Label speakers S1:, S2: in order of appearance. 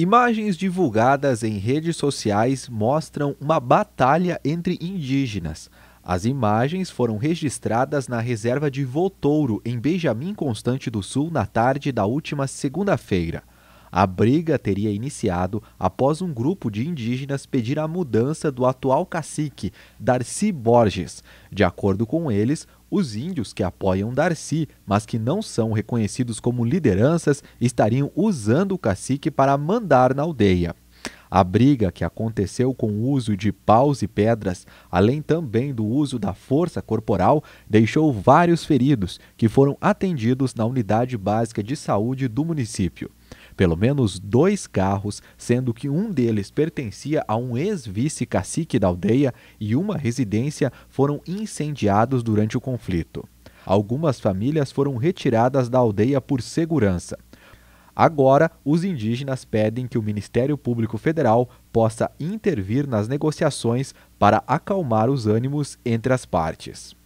S1: Imagens divulgadas em redes sociais mostram uma batalha entre indígenas. As imagens foram registradas na reserva de Voltouro, em Benjamin Constante do Sul, na tarde da última segunda-feira. A briga teria iniciado após um grupo de indígenas pedir a mudança do atual cacique, Darcy Borges. De acordo com eles, os índios que apoiam Darcy, mas que não são reconhecidos como lideranças, estariam usando o cacique para mandar na aldeia. A briga que aconteceu com o uso de paus e pedras, além também do uso da força corporal, deixou vários feridos que foram atendidos na unidade básica de saúde do município pelo menos dois carros, sendo que um deles pertencia a um ex-vice-cacique da aldeia, e uma residência foram incendiados durante o conflito. Algumas famílias foram retiradas da aldeia por segurança. Agora, os indígenas pedem que o Ministério Público Federal possa intervir nas negociações para acalmar os ânimos entre as partes.